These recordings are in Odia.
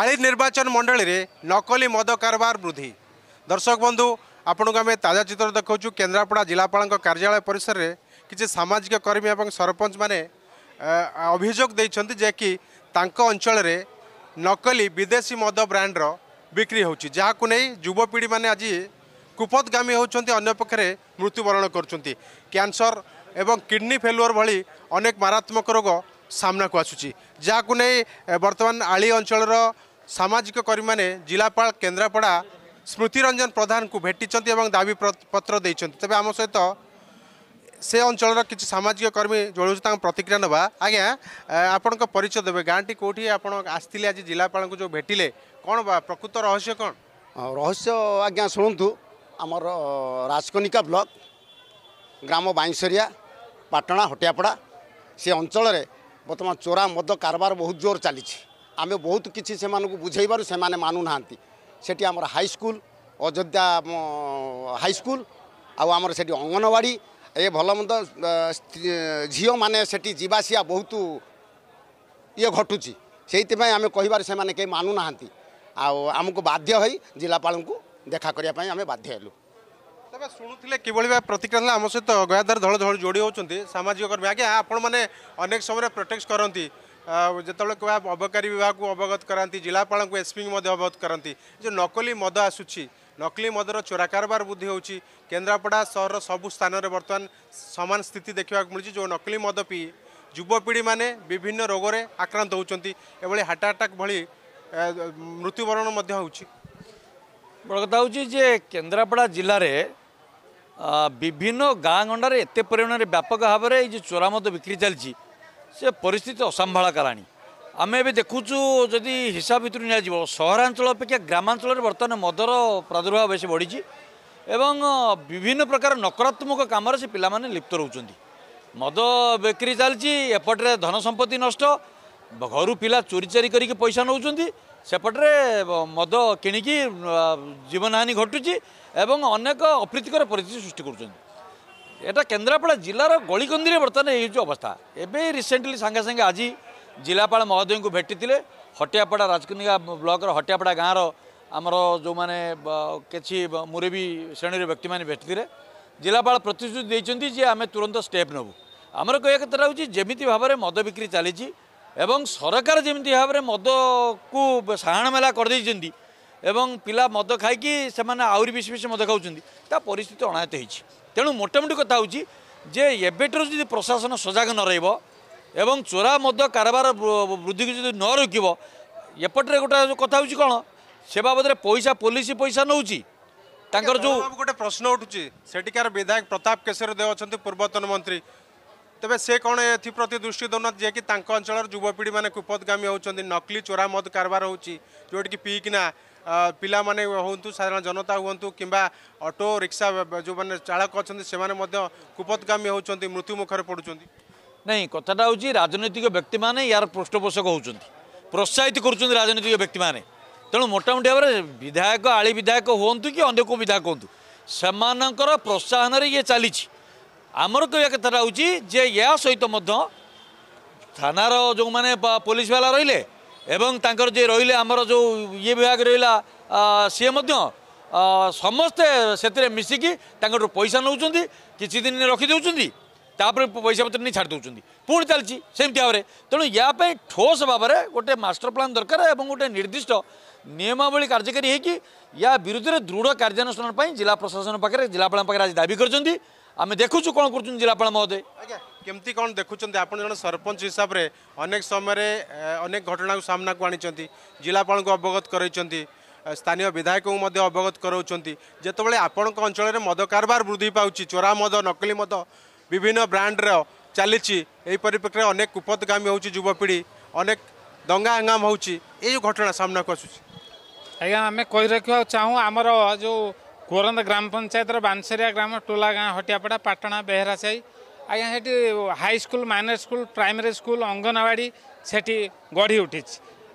ଆଳି ନିର୍ବାଚନ ମଣ୍ଡଳୀରେ ନକଲି ମଦ କାରବାର ବୃଦ୍ଧି ଦର୍ଶକ ବନ୍ଧୁ ଆପଣଙ୍କୁ ଆମେ ତାଜା ଚିତ୍ର ଦେଖାଉଛୁ କେନ୍ଦ୍ରାପଡ଼ା ଜିଲ୍ଲାପାଳଙ୍କ କାର୍ଯ୍ୟାଳୟ ପରିସରରେ କିଛି ସାମାଜିକ କର୍ମୀ ଏବଂ ସରପଞ୍ଚମାନେ ଅଭିଯୋଗ ଦେଇଛନ୍ତି ଯେ କି ତାଙ୍କ ଅଞ୍ଚଳରେ ନକଲି ବିଦେଶୀ ମଦ ବ୍ରାଣ୍ଡର ବିକ୍ରି ହେଉଛି ଯାହାକୁ ନେଇ ଯୁବପିଢ଼ିମାନେ ଆଜି କୁପତଗାମୀ ହେଉଛନ୍ତି ଅନ୍ୟପକ୍ଷରେ ମୃତ୍ୟୁବରଣ କରୁଛନ୍ତି କ୍ୟାନସର ଏବଂ କିଡ଼ନୀ ଫେଲୁଅର୍ ଭଳି ଅନେକ ମାରାତ୍ମକ ରୋଗ ସାମ୍ନାକୁ ଆସୁଛି ଯାହାକୁ ନେଇ ବର୍ତ୍ତମାନ ଆଳି ଅଞ୍ଚଳର ସାମାଜିକ କର୍ମୀମାନେ ଜିଲ୍ଲାପାଳ କେନ୍ଦ୍ରାପଡ଼ା ସ୍ମୃତିରଞ୍ଜନ ପ୍ରଧାନଙ୍କୁ ଭେଟିଛନ୍ତି ଏବଂ ଦାବି ପତ୍ର ଦେଇଛନ୍ତି ତେବେ ଆମ ସହିତ ସେ ଅଞ୍ଚଳର କିଛି ସାମାଜିକ କର୍ମୀ ଜଳୁଛି ତାଙ୍କ ପ୍ରତିକ୍ରିୟା ନେବା ଆଜ୍ଞା ଆପଣଙ୍କ ପରିଚୟ ଦେବେ ଗାଁଟି କେଉଁଠି ଆପଣ ଆସିଥିଲେ ଆଜି ଜିଲ୍ଲାପାଳଙ୍କୁ ଯେଉଁ ଭେଟିଲେ କ'ଣ ବା ପ୍ରକୃତ ରହସ୍ୟ କ'ଣ ରହସ୍ୟ ଆଜ୍ଞା ଶୁଣନ୍ତୁ ଆମର ରାଜକନିକା ବ୍ଲକ ଗ୍ରାମ ବାଇଁସରିଆ ପାଟଣା ହଟିଆପଡ଼ା ସେ ଅଞ୍ଚଳରେ বর্তমান চোরা মদ কারবার বহু জোর চালিছে আমি বহু কিছু সে বুঝাইবার সে মানু না সেটি আমার হাইস্কুল অযোধ্যা হাইস্কুল আমার সেটি অঙ্গনবাড়ি এ ভালমন্দ ঝিও মানে সেটি যাসিয়া বহুত ইয়ে ঘটুছি সেইপাই আমি কহবার সে মানু না আমি বাধ্য হয়ে জেলাপাল দেখা করা আমি বাধ্য হলু আপনারা শুণুলে কিভাবে ভাবে প্রতিক্রিয়া হল আমার সহ গয়াধর ধল ধল যোড়ি হচ্ছেন সামাজিক কর্মী আজ্ঞা আপন মানে অনেক সময় প্রোটেক্ট করতে যেতবে কেউ অবকারী বিভাগ অবগত করাতে জেলাপাল এসপি অবগত করতে যে নকলি মদ আসুচি ନକଲି ମଦର ଚୋରା କାରବାର ବୃଦ୍ଧି ହେଉଛି କେନ୍ଦ୍ରାପଡ଼ା ସହରର ସବୁ ସ୍ଥାନରେ ବର୍ତ୍ତମାନ ସମାନ ସ୍ଥିତି ଦେଖିବାକୁ ମିଳୁଛି ଯେଉଁ ନକଲି ମଦ ପିଇ ଯୁବପିଢ଼ିମାନେ ବିଭିନ୍ନ ରୋଗରେ ଆକ୍ରାନ୍ତ ହେଉଛନ୍ତି ଏଭଳି ହାର୍ଟ ଆଟାକ୍ ଭଳି ମୃତ୍ୟୁବରଣ ମଧ୍ୟ ହେଉଛି ବଡ଼ କଥା ହେଉଛି ଯେ କେନ୍ଦ୍ରାପଡ଼ା ଜିଲ୍ଲାରେ ବିଭିନ୍ନ ଗାଁ ଗଣ୍ଡାରେ ଏତେ ପରିମାଣରେ ବ୍ୟାପକ ଭାବରେ ଏଇ ଯେଉଁ ଚୋରା ମଦ ବିକ୍ରି ଚାଲିଛି ସେ ପରିସ୍ଥିତି ଅସମ୍ଭାଳ କଲାଣି ଆମେ ଏବେ ଦେଖୁଛୁ ଯଦି ହିସାବ ଭିତରୁ ନିଆଯିବ ସହରାଞ୍ଚଳ ଅପେକ୍ଷା ଗ୍ରାମାଞ୍ଚଳରେ ବର୍ତ୍ତମାନ ମଦର ପ୍ରାଦୁର୍ଭାବ ବେଶୀ ବଢ଼ିଛି ଏବଂ ବିଭିନ୍ନ ପ୍ରକାର ନକାରାତ୍ମକ କାମରେ ସେ ପିଲାମାନେ ଲିପ୍ତ ରହୁଛନ୍ତି ମଦ ବିକ୍ରି ଚାଲିଛି ଏପଟରେ ଧନ ସମ୍ପତ୍ତି ନଷ୍ଟ ଘରୁ ପିଲା ଚୋରି ଚାରି କରିକି ପଇସା ନେଉଛନ୍ତି ସେପଟରେ ମଦ କିଣିକି ଜୀବନହାନି ଘଟୁଛି ଏବଂ ଅନେକ ଅପ୍ରୀତିକର ପରିସ୍ଥିତି ସୃଷ୍ଟି କରୁଛନ୍ତି ଏଇଟା କେନ୍ଦ୍ରାପଡ଼ା ଜିଲ୍ଲାର ଗଳିକନ୍ଦିରେ ବର୍ତ୍ତମାନ ଏଇ ହେଉଛି ଅବସ୍ଥା ଏବେ ରିସେଣ୍ଟଲି ସାଙ୍ଗେ ସାଙ୍ଗେ ଆଜି ଜିଲ୍ଲାପାଳ ମହୋଦୟଙ୍କୁ ଭେଟିଥିଲେ ହଟିଆପଡ଼ା ରାଜକନିକା ବ୍ଲକର ହଟିଆପଡ଼ା ଗାଁର ଆମର ଯେଉଁମାନେ କିଛି ମୁରବୀ ଶ୍ରେଣୀର ବ୍ୟକ୍ତିମାନେ ଭେଟିଥିଲେ ଜିଲ୍ଲାପାଳ ପ୍ରତିଶ୍ରୁତି ଦେଇଛନ୍ତି ଯେ ଆମେ ତୁରନ୍ତ ଷ୍ଟେପ୍ ନେବୁ ଆମର କହିବା କଥାଟା ହେଉଛି ଯେମିତି ଭାବରେ ମଦ ବିକ୍ରି ଚାଲିଛି ଏବଂ ସରକାର ଯେମିତି ଭାବରେ ମଦକୁ ସାହାଣ ମେଲା କରିଦେଇଛନ୍ତି ଏବଂ ପିଲା ମଦ ଖାଇକି ସେମାନେ ଆହୁରି ବେଶୀ ବେଶୀ ମଦ ଖାଉଛନ୍ତି ତା ପରିସ୍ଥିତି ଅଣାୟତ ହେଇଛି ତେଣୁ ମୋଟାମୋଟି କଥା ହେଉଛି ଯେ ଏବେଠାରୁ ଯଦି ପ୍ରଶାସନ ସଜାଗ ନ ରହିବ ଏବଂ ଚୋରା ମଦ କାରବାର ବୃଦ୍ଧିକୁ ଯଦି ନ ରୋକିବ ଏପଟରେ ଗୋଟେ କଥା ହେଉଛି କ'ଣ ସେ ବାବଦରେ ପଇସା ପୋଲିସ ପଇସା ନେଉଛି ତାଙ୍କର ଯେଉଁ ଗୋଟେ ପ୍ରଶ୍ନ ଉଠୁଛି ସେଠିକାର ବିଧାୟକ ପ୍ରତାପ କେଶରୀ ଦେଓ ଅଛନ୍ତି ପୂର୍ବତନ ମନ୍ତ୍ରୀ ତେବେ ସେ କ'ଣ ଏଥିପ୍ରତି ଦୃଷ୍ଟି ଦେଉନାହାନ୍ତି ଯିଏକି ତାଙ୍କ ଅଞ୍ଚଳର ଯୁବପିଢ଼ିମାନେ କୁପଦଗାମୀ ହେଉଛନ୍ତି ନକଲି ଚୋରା ମଦ କାରବାର ହେଉଛି ଯେଉଁଠିକି ପିଇକିନା ପିଲାମାନେ ହୁଅନ୍ତୁ ସାଧାରଣ ଜନତା ହୁଅନ୍ତୁ କିମ୍ବା ଅଟୋ ରିକ୍ସା ଯେଉଁମାନେ ଚାଳକ ଅଛନ୍ତି ସେମାନେ ମଧ୍ୟ କୁପଦଗାମୀ ହେଉଛନ୍ତି ମୃତ୍ୟୁମୁଖରେ ପଡ଼ୁଛନ୍ତି ନାଇଁ କଥାଟା ହେଉଛି ରାଜନୈତିକ ବ୍ୟକ୍ତିମାନେ ୟାର ପୃଷ୍ଠପୋଷକ ହେଉଛନ୍ତି ପ୍ରୋତ୍ସାହିତ କରୁଛନ୍ତି ରାଜନୈତିକ ବ୍ୟକ୍ତିମାନେ ତେଣୁ ମୋଟାମୋଟି ଭାବରେ ବିଧାୟକ ଆଳି ବିଧାୟକ ହୁଅନ୍ତୁ କି ଅନ୍ୟ କେଉଁ ବିଧାୟକ ହୁଅନ୍ତୁ ସେମାନଙ୍କର ପ୍ରୋତ୍ସାହନରେ ଇଏ ଚାଲିଛି आमर तासहित थान पोलिसला रे तर जे र आमर जो ये विभाग र सि समे मिसकि त्यो पैसा नाउदिन रखिदेउँछ तापर पैसापत छाडिदेन चाहिँ पढ्नु चाहिँ सेमी भएर ते यहाँ ठोस गोटे मास्टर प्लान दरकार गोटे निर्दिष्ट नियमवली कार्यकारी हुनुष्ठानपूर्ण जिला प्रशासन पाखेर आज दाबी गरिन्छ ଆମେ ଦେଖୁଛୁ କ'ଣ କରୁଛନ୍ତି ଜିଲ୍ଲାପାଳ ମହୋଦୟ ଆଜ୍ଞା କେମିତି କ'ଣ ଦେଖୁଛନ୍ତି ଆପଣ ଜଣେ ସରପଞ୍ଚ ହିସାବରେ ଅନେକ ସମୟରେ ଅନେକ ଘଟଣାକୁ ସାମ୍ନାକୁ ଆଣିଛନ୍ତି ଜିଲ୍ଲାପାଳଙ୍କୁ ଅବଗତ କରାଇଛନ୍ତି ସ୍ଥାନୀୟ ବିଧାୟକଙ୍କୁ ମଧ୍ୟ ଅବଗତ କରାଉଛନ୍ତି ଯେତେବେଳେ ଆପଣଙ୍କ ଅଞ୍ଚଳରେ ମଦ କାରବାର ବୃଦ୍ଧି ପାଉଛି ଚୋରା ମଦ ନକଲି ମଦ ବିଭିନ୍ନ ବ୍ରାଣ୍ଡର ଚାଲିଛି ଏହି ପରିପ୍ରେକ୍ଷୀରେ ଅନେକ କୁପତଗାମୀ ହେଉଛି ଯୁବପିଢ଼ି ଅନେକ ଦଙ୍ଗା ହଙ୍ଗାମ ହେଉଛି ଏଇ ଘଟଣା ସାମ୍ନାକୁ ଆସୁଛି ଆଜ୍ଞା ଆମେ କହି ରଖିବାକୁ ଚାହୁଁ ଆମର ଯେଉଁ କୋରନ୍ଦ ଗ୍ରାମ ପଞ୍ଚାୟତର ବାନସରିଆ ଗ୍ରାମ ଟୁଲା ଗାଁ ହଟିଆପଡ଼ା ପାଟଣା ବେହେରା ସାହି ଆଜ୍ଞା ସେଠି high school minor school primary school anganwadi ସେଠି ଗଢ଼ି ଉଠିଛି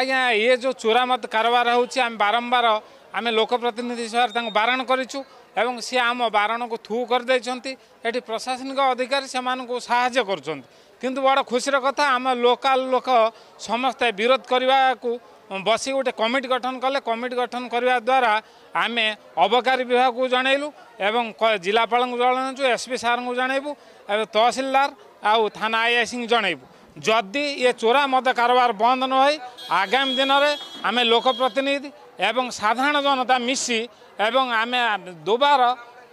ଆଜ୍ଞା ଇଏ ଯେଉଁ ଚୋରାମତ କାରବାର ହେଉଛି ଆମେ ବାରମ୍ବାର ଆମେ ଲୋକପ୍ରତିନିଧି ହିସାବରେ ତାଙ୍କୁ ବାରଣ କରିଛୁ ଏବଂ ସିଏ ଆମ ବାରଣକୁ ଥୁ କରିଦେଇଛନ୍ତି ଏଠି ପ୍ରଶାସନିକ ଅଧିକାରୀ ସେମାନଙ୍କୁ ସାହାଯ୍ୟ କରୁଛନ୍ତି କିନ୍ତୁ ବଡ଼ ଖୁସିର କଥା ଆମ ଲୋକାଲ ଲୋକ ସମସ୍ତେ ବିରୋଧ କରିବାକୁ ବସି ଗୋଟେ କମିଟି ଗଠନ କଲେ କମିଟି ଗଠନ କରିବା ଦ୍ୱାରା ଆମେ ଅବକାରୀ ବିଭାଗକୁ ଜଣାଇଲୁ ଏବଂ ଜିଲ୍ଲାପାଳଙ୍କୁ ଜଣାଇଛୁ ଏସ୍ପି ସାର୍ଙ୍କୁ ଜଣାଇବୁ ଏବଂ ତହସିଲଦାର ଆଉ ଥାନା ଆଇଆଇସିଙ୍କୁ ଜଣାଇବୁ ଯଦି ଇଏ ଚୋରା ମଦ କାରବାର ବନ୍ଦ ନ ହୋଇ ଆଗାମୀ ଦିନରେ ଆମେ ଲୋକପ୍ରତିନିଧି ଏବଂ ସାଧାରଣ ଜନତା ମିଶି ଏବଂ ଆମେ ଦୁବାର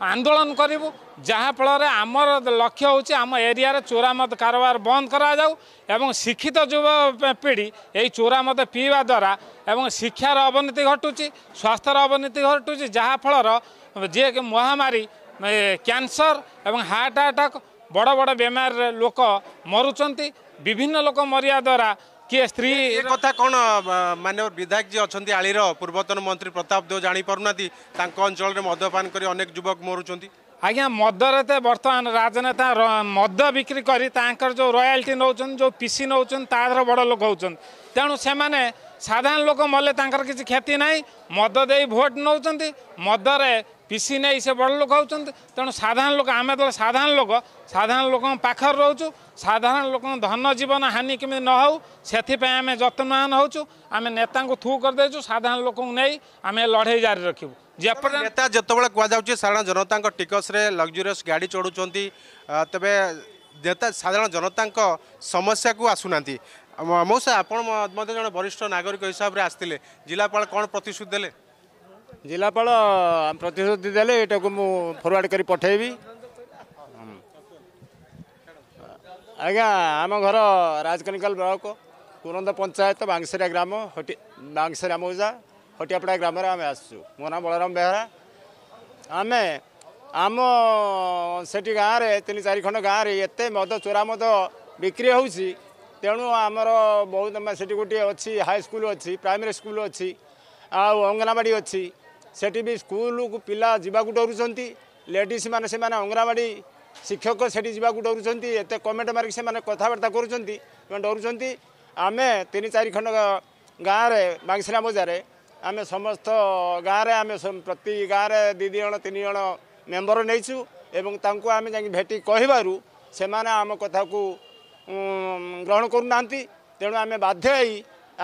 ଆନ୍ଦୋଳନ କରିବୁ ଯାହାଫଳରେ ଆମର ଲକ୍ଷ୍ୟ ହେଉଛି ଆମ ଏରିଆରେ ଚୋରାମଦ କାରବାର ବନ୍ଦ କରାଯାଉ ଏବଂ ଶିକ୍ଷିତ ଯୁବପିଢ଼ି ଏହି ଚୋରାମଦ ପିଇବା ଦ୍ୱାରା ଏବଂ ଶିକ୍ଷାର ଅବନତି ଘଟୁଛି ସ୍ୱାସ୍ଥ୍ୟର ଅବନତି ଘଟୁଛି ଯାହାଫଳର ଯିଏ ମହାମାରୀ କ୍ୟାନ୍ସର ଏବଂ ହାର୍ଟ ଆଟାକ୍ ବଡ଼ ବଡ଼ ବେମାରରେ ଲୋକ ମରୁଛନ୍ତି ବିଭିନ୍ନ ଲୋକ ମରିବା ଦ୍ୱାରା କିଏ ସ୍ତ୍ରୀ ଏ କଥା କ'ଣ ମାନ୍ୟବର ବିଧାୟକ ଯିଏ ଅଛନ୍ତି ଆଳିର ପୂର୍ବତନ ମନ୍ତ୍ରୀ ପ୍ରତାପ ଦେଓ ଜାଣିପାରୁନାହାନ୍ତି ତାଙ୍କ ଅଞ୍ଚଳରେ ମଦ୍ୟପାନ କରି ଅନେକ ଯୁବକ ମରୁଛନ୍ତି ଆଜ୍ଞା ମଦରେ ତ ବର୍ତ୍ତମାନ ରାଜନେତା ମଦ ବିକ୍ରି କରି ତାଙ୍କର ଯେଉଁ ରୟାଲିଟି ନେଉଛନ୍ତି ଯେଉଁ ପିସି ନେଉଛନ୍ତି ତା ଦେହରେ ବଡ଼ ଲୋକ ହେଉଛନ୍ତି ତେଣୁ ସେମାନେ ସାଧାରଣ ଲୋକ ମଲେ ତାଙ୍କର କିଛି କ୍ଷତି ନାହିଁ ମଦ ଦେଇ ଭୋଟ ନେଉଛନ୍ତି ମଦରେ পিসি নেই সে বড় লোক হচ্ছেন তেমন সাধারণ লোক আমি যেত সাধারণ লোক সাধারণ লোক পাখর রোচু সাধারণ লোক ধন জীবন হানি কেমি ন হো সেপা আমি যত্নবান হচ্ছু আমি নেতা থু করেদেছু সাধারণ লোক নেই আমি লড়াই জারি রাখবু ଯେପରି ନେତା ଯେତେବେଳେ କୁହାଯାଉଛି ସାଧାରଣ ଜନତାଙ୍କ ଟିକସରେ ଲକ୍ଜୁରିୟସ୍ ଗାଡ଼ି ଚଢ଼ୁଛନ୍ତି ତେବେ ନେତା ସାଧାରଣ ଜନତାଙ୍କ ସମସ୍ୟାକୁ ଆସୁନାହାନ୍ତି ମଉସା ଆପଣ ମଧ୍ୟ ଜଣେ ବରିଷ୍ଠ ନାଗରିକ ହିସାବରେ ଆସିଥିଲେ ଜିଲ୍ଲାପାଳ କ'ଣ ପ୍ରତିଶ୍ରୁତି ଦେଲେ ଜିଲ୍ଲାପାଳ ପ୍ରତିଶ୍ରୁତି ଦେଲେ ଏଇଟାକୁ ମୁଁ ଫରୱାର୍ଡ଼ କରି ପଠେଇବି ଆଜ୍ଞା ଆମ ଘର ରାଜକନିକାଲ ବ୍ଲକ କୁରନ୍ଦ ପଞ୍ଚାୟତ ବାଙ୍ଗସରିଆ ଗ୍ରାମ ହଟି ବାଙ୍ଗସରିଆ ମୌଜା ହଟିଆପଡ଼ା ଗ୍ରାମରେ ଆମେ ଆସିଛୁ ମୋ ନାଁ ବଳରାମ ବେହେରା ଆମେ ଆମ ସେଠି ଗାଁରେ ତିନି ଚାରି ଖଣ୍ଡ ଗାଁରେ ଏତେ ମଦ ଚୋରା ମଦ ବିକ୍ରି ହେଉଛି ତେଣୁ ଆମର ବହୁତ ସେଠି ଗୋଟିଏ ଅଛି ହାଇସ୍କୁଲ ଅଛି ପ୍ରାଇମେରୀ ସ୍କୁଲ ଅଛି ଆଉ ଅଙ୍ଗନବାଡ଼ି ଅଛି ସେଠି ବି ସ୍କୁଲକୁ ପିଲା ଯିବାକୁ ଡରୁଛନ୍ତି ଲେଡ଼ିଜ୍ ମାନେ ସେମାନେ ଅଙ୍ଗନବାଡ଼ି ଶିକ୍ଷକ ସେଠି ଯିବାକୁ ଡରୁଛନ୍ତି ଏତେ କମେଣ୍ଟ ମାରିକି ସେମାନେ କଥାବାର୍ତ୍ତା କରୁଛନ୍ତି ସେମାନେ ଡରୁଛନ୍ତି ଆମେ ତିନି ଚାରି ଖଣ୍ଡ ଗାଁରେ ମାଗସିନା ବଜାରରେ ଆମେ ସମସ୍ତ ଗାଁରେ ଆମେ ପ୍ରତି ଗାଁରେ ଦୁଇ ଦୁଇ ଜଣ ତିନି ଜଣ ମେମ୍ବର ନେଇଛୁ ଏବଂ ତାଙ୍କୁ ଆମେ ଯାଇକି ଭେଟି କହିବାରୁ ସେମାନେ ଆମ କଥାକୁ ଗ୍ରହଣ କରୁନାହାନ୍ତି ତେଣୁ ଆମେ ବାଧ୍ୟ ହେଇ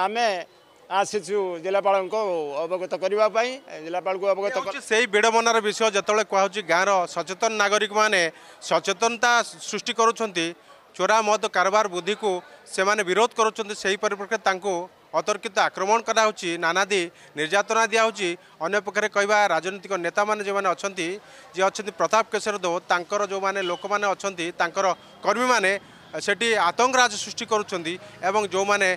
ଆମେ ଆସିଛୁ ଜିଲ୍ଲାପାଳଙ୍କୁ ଅବଗତ କରିବା ପାଇଁ ଜିଲ୍ଲାପାଳଙ୍କୁ ଅବଗତ ସେଇ ବିଡ଼ମ୍ବନାର ବିଷୟ ଯେତେବେଳେ କୁହାହେଉଛି ଗାଁର ସଚେତନ ନାଗରିକମାନେ ସଚେତନତା ସୃଷ୍ଟି କରୁଛନ୍ତି ଚୋରା ମଦ କାରବାର ବୃଦ୍ଧିକୁ ସେମାନେ ବିରୋଧ କରୁଛନ୍ତି ସେହି ପରିପ୍ରେକ୍ଷୀରେ ତାଙ୍କୁ ଅତର୍କିତ ଆକ୍ରମଣ କରାହେଉଛି ନାନାଦି ନିର୍ଯାତନା ଦିଆହେଉଛି ଅନ୍ୟପକ୍ଷରେ କହିବା ରାଜନୈତିକ ନେତାମାନେ ଯେଉଁମାନେ ଅଛନ୍ତି ଯିଏ ଅଛନ୍ତି ପ୍ରତାପ କେଶର ଦେଓ ତାଙ୍କର ଯେଉଁମାନେ ଲୋକମାନେ ଅଛନ୍ତି ତାଙ୍କର କର୍ମୀମାନେ সেটি আতঙ্ক রাজ সৃষ্টি করছেন এবং যে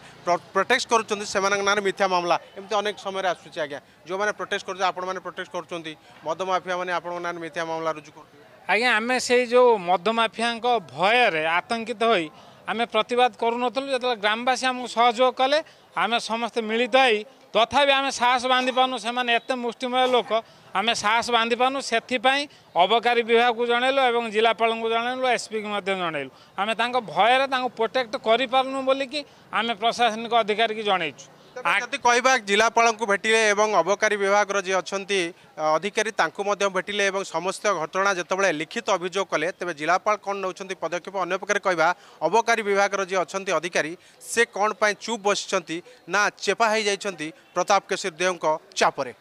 প্রোটেক্ট করছেন সে মিথ্যা মামলা এমনি অনেক সময় আসুচি আজ্ঞা যে প্রোটেক্ট করছেন আপনার প্রোটেক্ট করছেন মদ মাফিয়া মানে আপনার মিথ্যা মামলা রুজু করছেন আজ্ঞা আমি সেই যে মদ মাফিয়া ভয়ের আতঙ্কিত হয়ে আমি প্রতবাদ করুন যেত গ্রামবাসী আমি সহযোগ কলে আমি সমস্ত মিলিত হয়ে तथापि आमे साहस बान्धि पाउनु मुष्टिमय लोक आमे साहस बाँधि पाउनुप अबकारी विभागको जनैलु ए जिल्लापाल जनलु एसपी कुनै त भयर प्रोटेक्ट गरिपु बोलिक आमे प्रशासन अधिकार ଯଦି କହିବା ଜିଲ୍ଲାପାଳଙ୍କୁ ଭେଟିଲେ ଏବଂ ଅବକାରୀ ବିଭାଗର ଯିଏ ଅଛନ୍ତି ଅଧିକାରୀ ତାଙ୍କୁ ମଧ୍ୟ ଭେଟିଲେ ଏବଂ ସମସ୍ତ ଘଟଣା ଯେତେବେଳେ ଲିଖିତ ଅଭିଯୋଗ କଲେ ତେବେ ଜିଲ୍ଲାପାଳ କ'ଣ ନେଉଛନ୍ତି ପଦକ୍ଷେପ ଅନ୍ୟ ପକ୍ଷରେ କହିବା ଅବକାରୀ ବିଭାଗର ଯିଏ ଅଛନ୍ତି ଅଧିକାରୀ ସେ କ'ଣ ପାଇଁ ଚୁପ୍ ବସିଛନ୍ତି ନା ଚେପା ହୋଇଯାଇଛନ୍ତି ପ୍ରତାପ କେଶରୀ ଦେଓଙ୍କ ଚାପରେ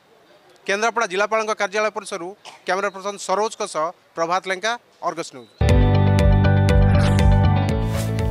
କେନ୍ଦ୍ରାପଡ଼ା ଜିଲ୍ଲାପାଳଙ୍କ କାର୍ଯ୍ୟାଳୟ ପରିସରରୁ କ୍ୟାମେରା ପର୍ସନ୍ ସରୋଜଙ୍କ ସହ ପ୍ରଭାତ ଲେଙ୍କା ଅର୍ଗସ୍ ନ୍ୟୁଜ୍